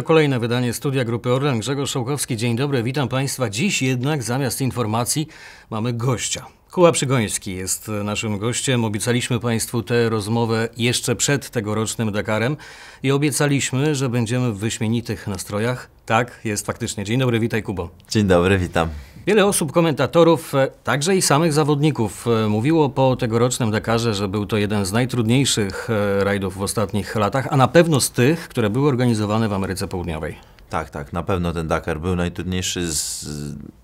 To kolejne wydanie studia Grupy Orlen. Grzegorz Szołkowski, dzień dobry, witam Państwa. Dziś jednak zamiast informacji mamy gościa. Kuba Przygoński jest naszym gościem. Obiecaliśmy Państwu tę rozmowę jeszcze przed tegorocznym Dakarem i obiecaliśmy, że będziemy w wyśmienitych nastrojach. Tak, jest faktycznie. Dzień dobry, witaj Kubo. Dzień dobry, witam. Wiele osób, komentatorów, e, także i samych zawodników e, mówiło po tegorocznym Dakarze, że był to jeden z najtrudniejszych e, rajdów w ostatnich latach, a na pewno z tych, które były organizowane w Ameryce Południowej. Tak, tak, na pewno ten Dakar był najtrudniejszy. Z...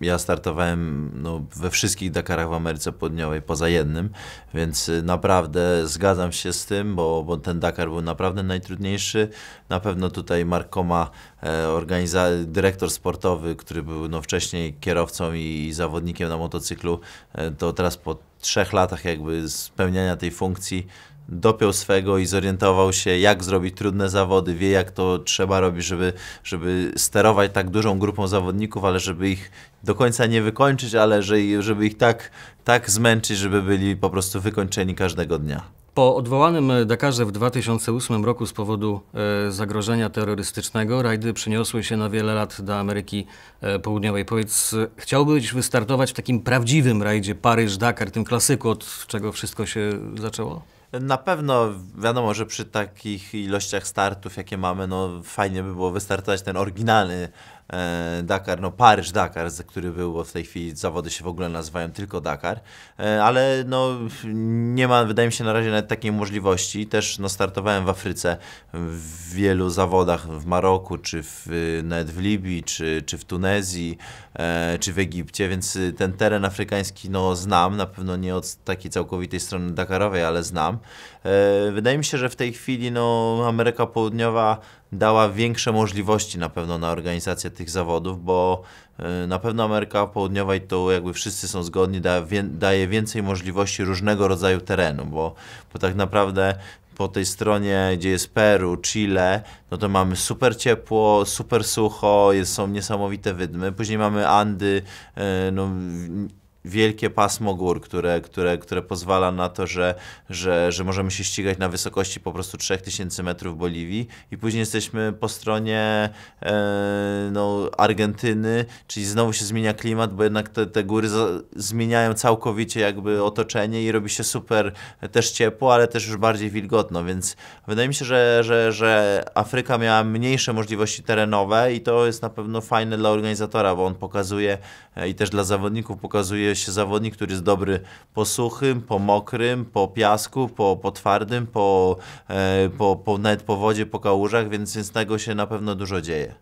Ja startowałem no, we wszystkich Dakarach w Ameryce Południowej, poza jednym, więc y, naprawdę zgadzam się z tym, bo, bo ten Dakar był naprawdę najtrudniejszy. Na pewno tutaj Markoma, e, organiza- dyrektor sportowy, który był no, wcześniej kierowcą i, i zawodnikiem na motocyklu, e, to teraz pod trzech latach jakby spełniania tej funkcji dopiął swego i zorientował się, jak zrobić trudne zawody, wie jak to trzeba robić, żeby, żeby sterować tak dużą grupą zawodników, ale żeby ich do końca nie wykończyć, ale żeby ich tak, tak zmęczyć, żeby byli po prostu wykończeni każdego dnia. Po odwołanym Dakarze w 2008 roku z powodu e, zagrożenia terrorystycznego rajdy przyniosły się na wiele lat do Ameryki e, Południowej. Powiedz, chciałbyś wystartować w takim prawdziwym rajdzie Paryż-Dakar, tym klasyku, od czego wszystko się zaczęło? Na pewno wiadomo, że przy takich ilościach startów, jakie mamy, no fajnie by było wystartować ten oryginalny E, Dakar, no Paryż-Dakar, który był, bo w tej chwili zawody się w ogóle nazywają tylko Dakar, e, ale no nie ma, wydaje mi się, na razie nawet takiej możliwości. Też no, startowałem w Afryce w wielu zawodach, w Maroku, czy w, nawet w Libii, czy, czy w Tunezji, e, czy w Egipcie, więc y, ten teren afrykański no znam, na pewno nie od takiej całkowitej strony dakarowej, ale znam. E, wydaje mi się, że w tej chwili no, Ameryka Południowa dała większe możliwości na pewno na organizację tych zawodów, bo e, na pewno Ameryka Południowa i to jakby wszyscy są zgodni, da, wie, daje więcej możliwości różnego rodzaju terenu, bo, bo tak naprawdę po tej stronie, gdzie jest Peru, Chile, no to mamy super ciepło, super sucho, jest, są niesamowite wydmy. Później mamy Andy, e, no, wielkie pasmo gór, które, które, które pozwala na to, że, że, że możemy się ścigać na wysokości po prostu 3000 metrów w Boliwii i później jesteśmy po stronie e, no, Argentyny, czyli znowu się zmienia klimat, bo jednak te, te góry za, zmieniają całkowicie jakby otoczenie i robi się super e, też ciepło, ale też już bardziej wilgotno, więc wydaje mi się, że, że, że Afryka miała mniejsze możliwości terenowe i to jest na pewno fajne dla organizatora, bo on pokazuje e, i też dla zawodników pokazuje jest się zawodnik, który jest dobry po suchym, po mokrym, po piasku, po, po twardym, po, e, po, po, nawet po wodzie, po kałużach, więc, z tego się na pewno dużo dzieje.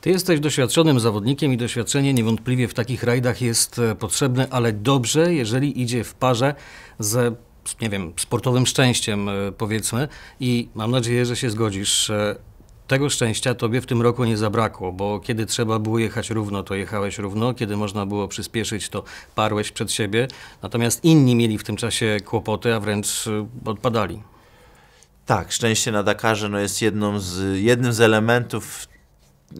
Ty jesteś doświadczonym zawodnikiem i doświadczenie niewątpliwie w takich rajdach jest e, potrzebne, ale dobrze, jeżeli idzie w parze z nie wiem, sportowym szczęściem e, powiedzmy i mam nadzieję, że się zgodzisz. E, tego szczęścia tobie w tym roku nie zabrakło, bo kiedy trzeba było jechać równo, to jechałeś równo, kiedy można było przyspieszyć, to parłeś przed siebie, natomiast inni mieli w tym czasie kłopoty, a wręcz y, odpadali. Tak, szczęście na Dakarze no, jest jedną z, jednym z elementów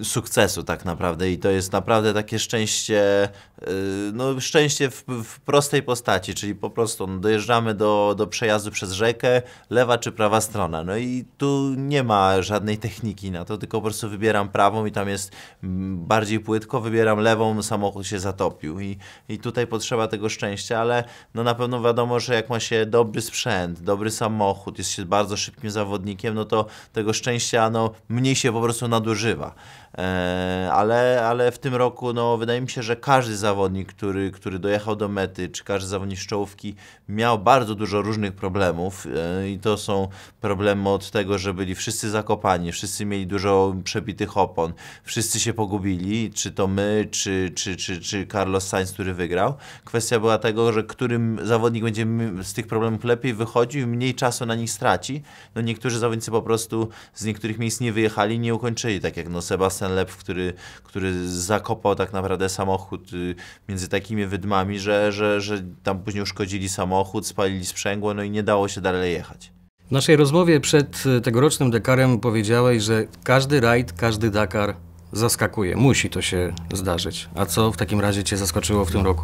sukcesu tak naprawdę i to jest naprawdę takie szczęście Y, no, szczęście w, w, prostej postaci, czyli po prostu no, dojeżdżamy do, do przejazdu przez rzekę, lewa czy prawa strona. No i tu nie ma żadnej techniki na to, tylko po prostu wybieram prawą i tam jest mm, bardziej płytko, wybieram lewą, samochód się zatopił. I, i tutaj potrzeba tego szczęścia, ale no, na pewno wiadomo, że jak ma się dobry sprzęt, dobry samochód, jest się bardzo szybkim zawodnikiem, no to tego szczęścia no, mniej się po prostu nadużywa. E, ale, ale w tym roku no, wydaje mi się, że każdy zawodnik, który, który dojechał do mety, czy każdy zawodnik z czołówki miał bardzo dużo różnych problemów e, i to są problemy od tego, że byli wszyscy zakopani, wszyscy mieli dużo przebitych opon, wszyscy się pogubili, czy to my, czy, czy, czy, czy Carlos Sainz, który wygrał. Kwestia była tego, że którym zawodnik będzie z tych problemów lepiej wychodził i mniej czasu na nich straci. No, niektórzy zawodnicy po prostu z niektórych miejsc nie wyjechali, nie ukończyli, tak jak no, Sebastian lep, który, który zakopał tak naprawdę samochód y, między takimi wydmami, że, że, że tam później uszkodzili samochód, spalili sprzęgło, no i nie dało się dalej jechać. W naszej rozmowie przed y, tegorocznym Dakarem powiedziałeś, że każdy rajd, każdy Dakar zaskakuje. Musi to się zdarzyć. A co w takim razie Cię zaskoczyło w tym no, roku?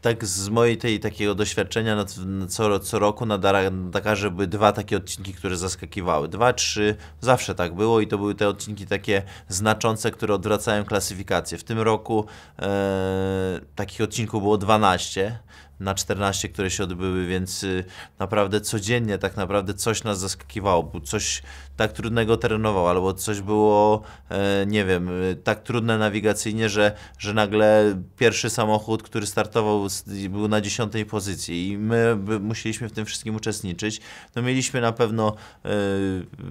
tak z mojej tej takiego doświadczenia na, na co, co roku na Dakarze były dwa takie odcinki, które zaskakiwały. Dwa, trzy, zawsze tak było i to były te odcinki takie znaczące, które odwracają klasyfikację. W tym roku e, takich odcinków było 12 na 14, które się odbyły, więc y, naprawdę codziennie tak naprawdę coś nas zaskakiwało, coś, tak trudnego terenował, albo coś było, e, nie wiem, e, tak trudne nawigacyjnie, że, że nagle pierwszy samochód, który startował, był na dziesiątej pozycji i my musieliśmy w tym wszystkim uczestniczyć. No mieliśmy na pewno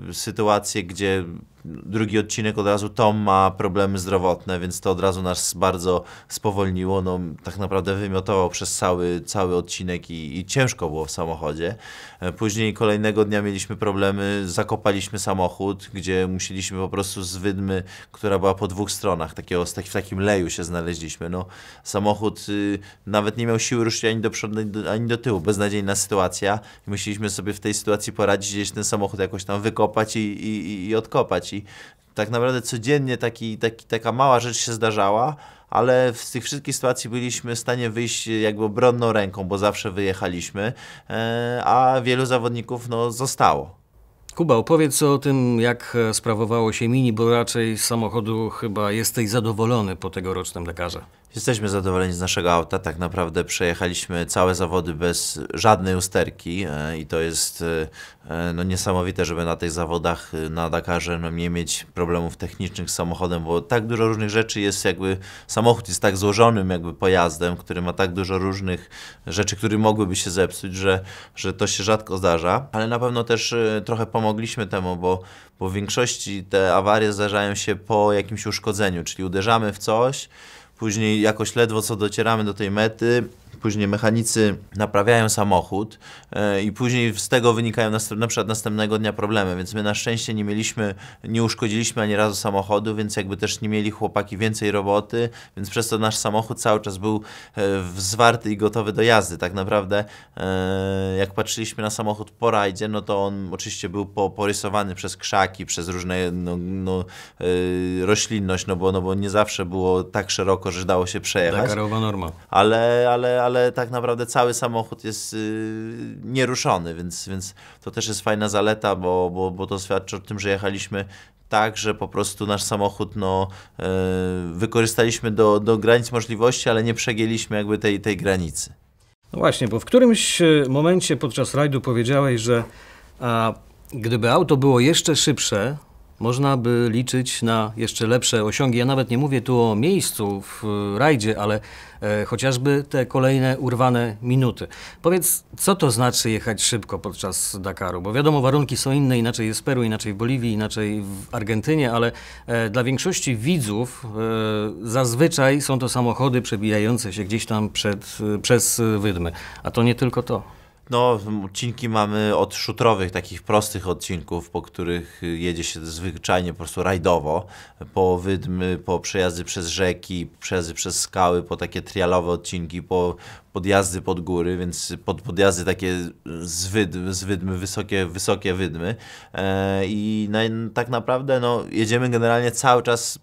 e, sytuację, gdzie drugi odcinek od razu Tom ma problemy zdrowotne, więc to od razu nas bardzo spowolniło. No, tak naprawdę wymiotował przez cały, cały odcinek i, i ciężko było w samochodzie. Później kolejnego dnia mieliśmy problemy, zakopaliśmy mieliśmy samochód, gdzie musieliśmy po prostu z wydmy, która była po dwóch stronach, takiego, tak, w takim leju się znaleźliśmy. No, samochód y, nawet nie miał siły ruszyć ani do przodu, ani do, tyłu. Beznadziejna sytuacja. I musieliśmy sobie w tej sytuacji poradzić, gdzieś ten samochód jakoś tam wykopać i, i, i odkopać. I tak naprawdę codziennie taki, taki, taka mała rzecz się zdarzała, ale z tych wszystkich sytuacji byliśmy w stanie wyjść jakby obronną ręką, bo zawsze wyjechaliśmy, e, a wielu zawodników no, zostało. Kuba, opowiedz o tym, jak e, sprawowało się Mini, bo raczej z samochodu chyba jesteś zadowolony po tegorocznym lekarze. Jesteśmy zadowoleni z naszego auta. Tak naprawdę przejechaliśmy całe zawody bez żadnej usterki e, i to jest e, E, no niesamowite, żeby na tych zawodach y, na Dakarze no, nie mieć problemów technicznych z samochodem, bo tak dużo różnych rzeczy jest jakby, samochód jest tak złożonym jakby pojazdem, który ma tak dużo różnych rzeczy, które mogłyby się zepsuć, że, że to się rzadko zdarza, ale na pewno też y, trochę pomogliśmy temu, bo, bo w większości te awarie zdarzają się po jakimś uszkodzeniu, czyli uderzamy w coś, później jakoś ledwo co docieramy do tej mety, później mechanicy naprawiają samochód e, i później z tego wynikają na przykład następnego dnia problemy, więc my na szczęście nie mieliśmy, nie uszkodziliśmy ani razu samochodu, więc jakby też nie mieli chłopaki więcej roboty, więc przez to nasz samochód cały czas był e, zwarty i gotowy do jazdy. Tak naprawdę e, jak patrzyliśmy na samochód po rajdzie, no to on oczywiście był porysowany przez krzaki, przez różne no, no, roślinność, no bo, no bo nie zawsze było tak szeroko, że dało się przejechać. Dakarowa norma. Ale, ale, ale ale tak naprawdę cały samochód jest yy, nieruszony, więc, więc to też jest fajna zaleta, bo, bo, bo to świadczy o tym, że jechaliśmy tak, że po prostu nasz samochód no, yy, wykorzystaliśmy do, do granic możliwości, ale nie przegięliśmy jakby tej, tej granicy. No właśnie, bo w którymś e, momencie podczas rajdu powiedziałeś, że a, gdyby auto było jeszcze szybsze, można by liczyć na jeszcze lepsze osiągi. Ja nawet nie mówię tu o miejscu w e, rajdzie, ale e, chociażby te kolejne urwane minuty. Powiedz, co to znaczy jechać szybko podczas Dakaru? Bo wiadomo, warunki są inne, inaczej jest w Peru, inaczej w Boliwii, inaczej w Argentynie, ale e, dla większości widzów e, zazwyczaj są to samochody przebijające się gdzieś tam przed, e, przez wydmy. A to nie tylko to. No, odcinki mamy od szutrowych, takich prostych odcinków, po których jedzie się zwyczajnie po prostu rajdowo, po wydmy, po przejazdy przez rzeki, przejazdy przez skały, po takie trialowe odcinki, po podjazdy pod góry, więc pod, podjazdy takie z, wydm, z wydmy, wysokie, wysokie wydmy e, i na, tak naprawdę no, jedziemy generalnie cały czas,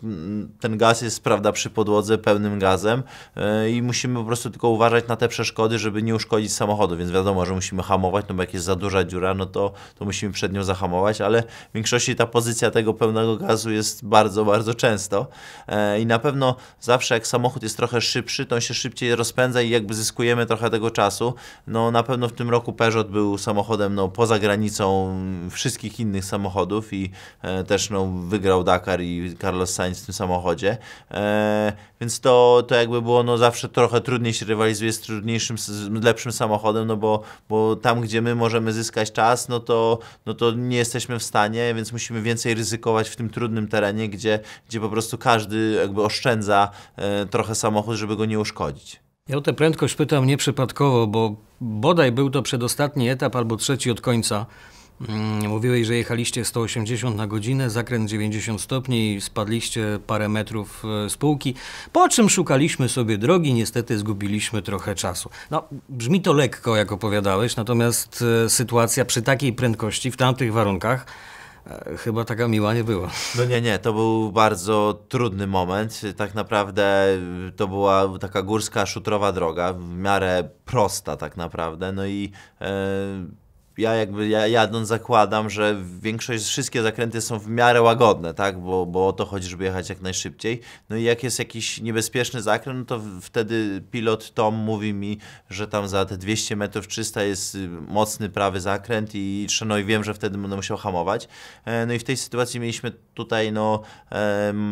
ten gaz jest prawda przy podłodze pełnym gazem e, i musimy po prostu tylko uważać na te przeszkody, żeby nie uszkodzić samochodu, więc wiadomo, że musimy hamować, no bo jak jest za duża dziura, no to, to musimy przed nią zahamować, ale w większości ta pozycja tego pełnego gazu jest bardzo, bardzo często e, i na pewno zawsze jak samochód jest trochę szybszy, to on się szybciej rozpędza i jakby zyskujemy trochę tego czasu. No na pewno w tym roku Peugeot był samochodem no, poza granicą wszystkich innych samochodów i e, też no, wygrał Dakar i Carlos Sainz w tym samochodzie, e, więc to, to jakby było no, zawsze trochę trudniej się rywalizuje z trudniejszym, z lepszym samochodem, no bo, bo tam, gdzie my możemy zyskać czas, no to, no to nie jesteśmy w stanie, więc musimy więcej ryzykować w tym trudnym terenie, gdzie, gdzie po prostu każdy jakby oszczędza e, trochę samochód, żeby go nie uszkodzić. Ja o tę prędkość pytam nieprzypadkowo, bo bodaj był to przedostatni etap albo trzeci od końca Mm, mówiłeś, że jechaliście 180 na godzinę, zakręt 90 stopni i spadliście parę metrów z e, półki, po czym szukaliśmy sobie drogi, niestety zgubiliśmy trochę czasu. No, brzmi to lekko, jak opowiadałeś, natomiast e, sytuacja przy takiej prędkości, w tamtych warunkach, e, chyba taka miła nie była. No nie, nie, to był bardzo trudny moment. Tak naprawdę to była taka górska, szutrowa droga, w miarę prosta tak naprawdę, no i... Yy ja jakby ja jadąc zakładam, że większość, wszystkie zakręty są w miarę łagodne, tak? Bo, bo o to chodzi, żeby jechać jak najszybciej. No i jak jest jakiś niebezpieczny zakręt, no to wtedy pilot Tom mówi mi, że tam za te 200 metrów 300 jest mocny prawy zakręt i no i wiem, że wtedy będę musiał hamować. E, no i w tej sytuacji mieliśmy tutaj no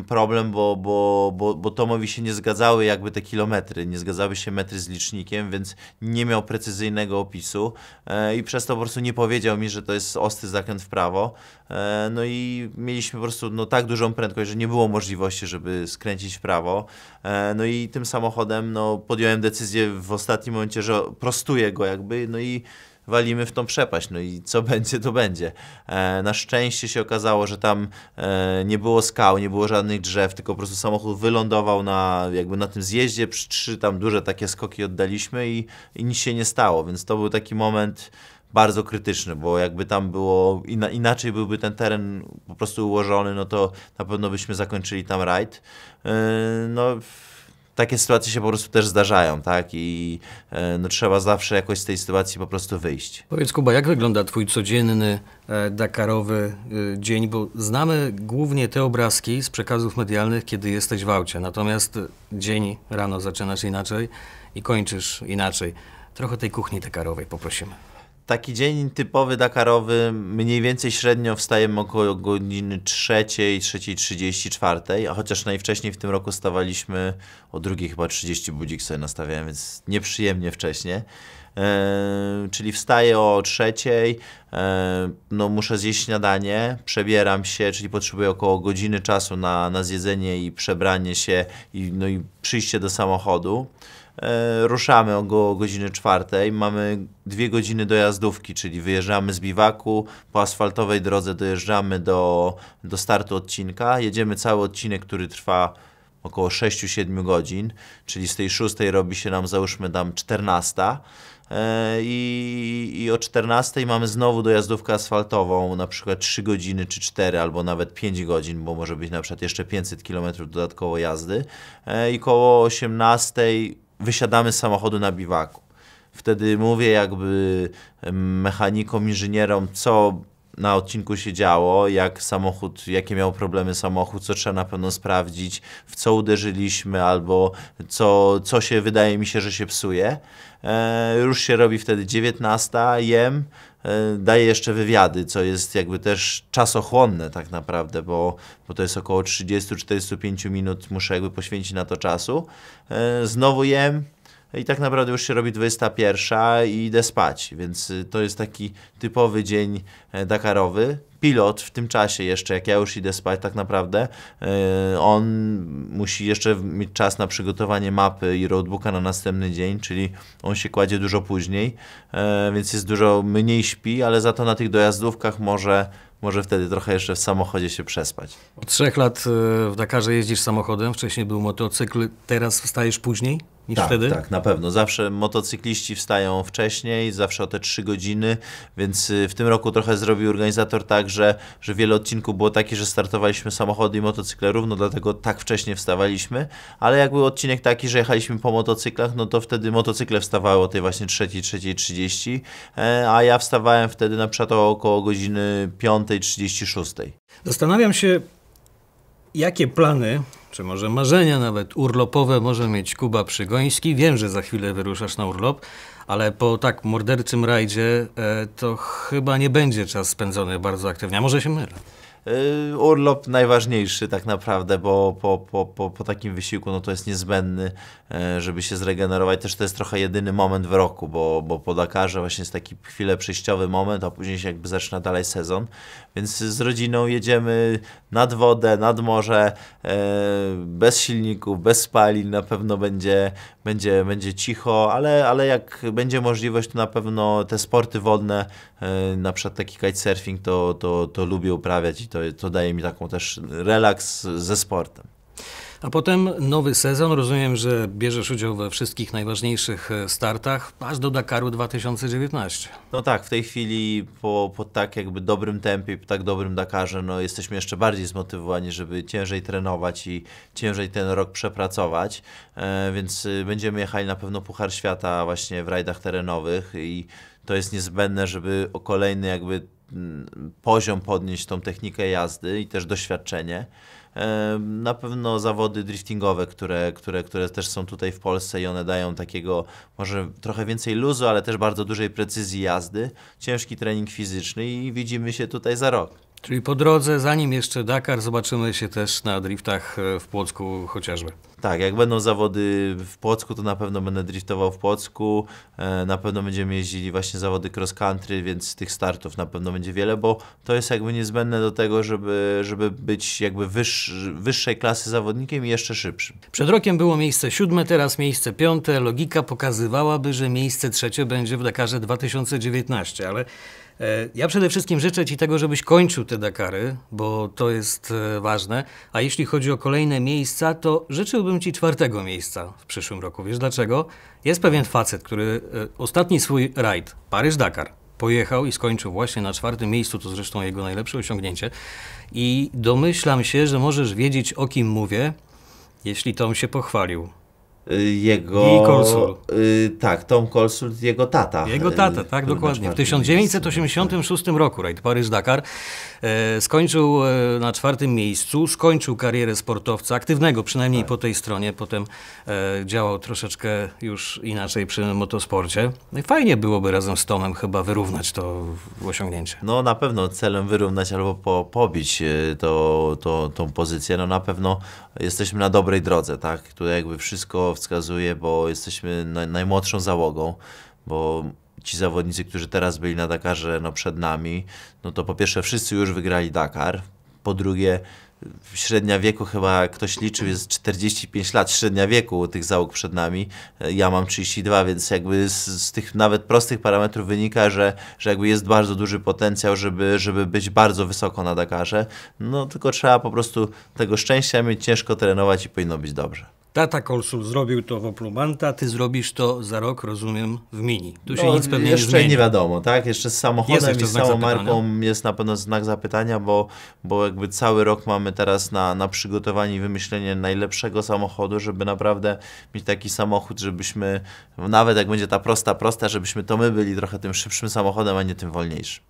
problem, bo, bo, bo, bo Tomowi się nie zgadzały jakby te kilometry, nie zgadzały się metry z licznikiem, więc nie miał precyzyjnego opisu e, i przez to po prostu prostu nie powiedział mi, że to jest ostry zakręt w prawo. E, no i mieliśmy po prostu no, tak dużą prędkość, że nie było możliwości, żeby skręcić w prawo. E, no i tym samochodem no, podjąłem decyzję w ostatnim momencie, że prostuję go jakby, no i walimy w tą przepaść, no i co będzie, to będzie. E, na szczęście się okazało, że tam e, nie było skał, nie było żadnych drzew, tylko po prostu samochód wylądował na, jakby na tym zjeździe, przy trzy tam duże takie skoki oddaliśmy i, i nic się nie stało, więc to był taki moment bardzo krytyczny, bo jakby tam było ina inaczej byłby ten teren po prostu ułożony, no to na pewno byśmy zakończyli tam rajd. Yy, no takie sytuacje się po prostu też zdarzają, tak? I yy, no, trzeba zawsze jakoś z tej sytuacji po prostu wyjść. Powiedz Kuba, jak wygląda Twój codzienny e, Dakarowy e, dzień? Bo znamy głównie te obrazki z przekazów medialnych, kiedy jesteś w aucie, natomiast dzień rano zaczynasz inaczej i kończysz inaczej. Trochę tej kuchni Dakarowej poprosimy taki dzień typowy Dakarowy, mniej więcej średnio wstajemy około godziny 3, 3.34, a chociaż najwcześniej w tym roku stawaliśmy o drugiej chyba 30 budzik sobie nastawiałem, więc nieprzyjemnie wcześnie. E, czyli wstaję o trzeciej, e, no muszę zjeść śniadanie, przebieram się, czyli potrzebuję około godziny czasu na, na zjedzenie i przebranie się i, no i przyjście do samochodu. E, ruszamy około godziny czwartej, mamy dwie godziny dojazdówki, czyli wyjeżdżamy z biwaku, po asfaltowej drodze dojeżdżamy do, do startu odcinka, jedziemy cały odcinek, który trwa około 6-7 godzin, czyli z tej szóstej robi się nam załóżmy tam 14. E, I, i o 14 mamy znowu dojazdówkę asfaltową, na przykład 3 godziny czy 4, albo nawet 5 godzin, bo może być na przykład jeszcze 500 km dodatkowo jazdy. E, I koło 18 wysiadamy z samochodu na biwaku. Wtedy mówię jakby mechanikom, inżynierom, co na odcinku się działo, jak samochód, jakie miał problemy samochód, co trzeba na pewno sprawdzić, w co uderzyliśmy albo co, co się wydaje mi się, że się psuje. E, już się robi wtedy 19, jem, e, daję jeszcze wywiady, co jest jakby też czasochłonne tak naprawdę, bo, bo to jest około 30-45 minut, muszę jakby poświęcić na to czasu. E, znowu jem, i tak naprawdę już się robi 21 i idę spać, więc y, to jest taki typowy dzień e, Dakarowy. Pilot w tym czasie jeszcze, jak ja już idę spać tak naprawdę, e, on musi jeszcze mieć czas na przygotowanie mapy i roadbooka na następny dzień, czyli on się kładzie dużo później, e, więc jest dużo mniej śpi, ale za to na tych dojazdówkach może może wtedy trochę jeszcze w samochodzie się przespać. Od trzech lat w Dakarze jeździsz samochodem, wcześniej był motocykl, teraz wstajesz później? niż tak, wtedy? Tak, na pewno. Zawsze motocykliści wstają wcześniej, zawsze o te trzy godziny, więc y, w tym roku trochę zrobił organizator tak, że, że wiele odcinków było takie, że startowaliśmy samochody i motocykle równo, dlatego tak wcześnie wstawaliśmy, ale jak był odcinek taki, że jechaliśmy po motocyklach, no to wtedy motocykle wstawały o tej właśnie trzeciej 3.30, e, a ja wstawałem wtedy na przykład około godziny 5.36. Zastanawiam się, jakie plany czy może marzenia nawet urlopowe może mieć Kuba Przygoński. Wiem, że za chwilę wyruszasz na urlop, ale po tak morderczym rajdzie e, to chyba nie będzie czas spędzony bardzo aktywnie, a może się mylę. Y, urlop najważniejszy tak naprawdę, bo po, po, po, po takim wysiłku no to jest niezbędny, e, żeby się zregenerować. Też to jest trochę jedyny moment w roku, bo, bo po Dakarze właśnie jest taki chwilę przejściowy moment, a później się jakby zaczyna dalej sezon. Więc z rodziną jedziemy nad wodę, nad morze, e, bez silników, bez spalin. Na pewno będzie będzie, będzie cicho, ale, ale jak będzie możliwość, to na pewno te sporty wodne, e, na przykład taki kitesurfing, to, to, to lubię uprawiać i to, to daje mi taką też relaks ze sportem. A potem nowy sezon. Rozumiem, że bierzesz udział we wszystkich najważniejszych e, startach, aż do Dakaru 2019. No tak, w tej chwili po, po tak jakby dobrym tempie, po tak dobrym Dakarze, no jesteśmy jeszcze bardziej zmotywowani, żeby ciężej trenować i ciężej ten rok przepracować. E, więc y, będziemy jechali na pewno Puchar Świata właśnie w rajdach terenowych i to jest niezbędne, żeby o kolejny jakby mm, poziom podnieść tą technikę jazdy i też doświadczenie. Na pewno zawody driftingowe, które, które, które też są tutaj w Polsce i one dają takiego może trochę więcej luzu, ale też bardzo dużej precyzji jazdy. Ciężki trening fizyczny i widzimy się tutaj za rok. Czyli po drodze, zanim jeszcze Dakar, zobaczymy się też na driftach e, w Płocku chociażby. Tak, jak będą zawody w Płocku, to na pewno będę driftował w Płocku. E, na pewno będziemy jeździli właśnie zawody cross country, więc tych startów na pewno będzie wiele, bo to jest jakby niezbędne do tego, żeby, żeby być jakby wyższy, wyższej klasy zawodnikiem i jeszcze szybszym. Przed rokiem było miejsce siódme, teraz miejsce piąte. Logika pokazywałaby, że miejsce trzecie będzie w Dakarze 2019, ale E, ja przede wszystkim życzę Ci tego, żebyś kończył te Dakary, bo to jest e, ważne. A jeśli chodzi o kolejne miejsca, to życzyłbym Ci czwartego miejsca w przyszłym roku. Wiesz dlaczego? Jest pewien facet, który e, ostatni swój rajd, Paryż-Dakar, pojechał i skończył właśnie na czwartym miejscu, to zresztą jego najlepsze osiągnięcie. I domyślam się, że możesz wiedzieć, o kim mówię, jeśli Tom się pochwalił. Y, jego... I Y, tak, Tom Colsul, jego tata. Jego tata, tak, y, dokładnie. W 1986 roku rajd Paryż-Dakar e, skończył e, na czwartym miejscu, skończył karierę sportowca, aktywnego przynajmniej tak. po tej stronie, potem e, działał troszeczkę już inaczej przy motosporcie. No i fajnie byłoby razem z Tomem chyba wyrównać to osiągnięcie. No na pewno celem wyrównać albo po, pobić e, to, to, tą pozycję, no na pewno jesteśmy na dobrej drodze, tak? Tutaj jakby wszystko wskazuje, bo jesteśmy naj, najmłodszą załogą, bo ci zawodnicy, którzy teraz byli na Dakarze no przed nami, no to po pierwsze wszyscy już wygrali Dakar, po drugie średnia wieku chyba ktoś liczył jest 45 lat średnia wieku tych załóg przed nami. Ja mam 32, więc jakby z, z, tych nawet prostych parametrów wynika, że, że jakby jest bardzo duży potencjał, żeby, żeby być bardzo wysoko na Dakarze. No tylko trzeba po prostu tego szczęścia mieć, ciężko trenować i powinno być dobrze. Tata Kolsul zrobił to w Oplumanta, ty zrobisz to za rok, rozumiem, w Mini. Tu się no, nic pewnie nie zmieni. Jeszcze nie wiadomo, tak? Jeszcze z samochodem jeszcze i z całą marką jest na pewno znak zapytania, bo, bo jakby cały rok mamy teraz na, na przygotowanie i wymyślenie najlepszego samochodu, żeby naprawdę mieć taki samochód, żebyśmy, nawet jak będzie ta prosta, prosta, żebyśmy to my byli trochę tym szybszym samochodem, a nie tym wolniejszym.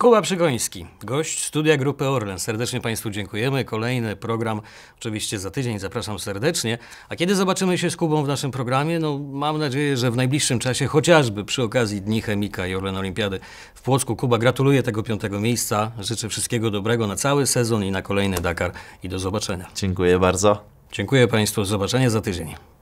Kuba Przygoński, gość studia Grupy Orlen. Serdecznie Państwu dziękujemy. Kolejny program oczywiście za tydzień. Zapraszam serdecznie. A kiedy zobaczymy się z Kubą w naszym programie? No, mam nadzieję, że w najbliższym czasie, chociażby przy okazji Dni Chemika i Orlen Olimpiady w Płocku. Kuba, gratuluję tego piątego miejsca. Życzę wszystkiego dobrego na cały sezon i na kolejny Dakar. I do zobaczenia. Dziękuję bardzo. Dziękuję Państwu. Zobaczenia za tydzień.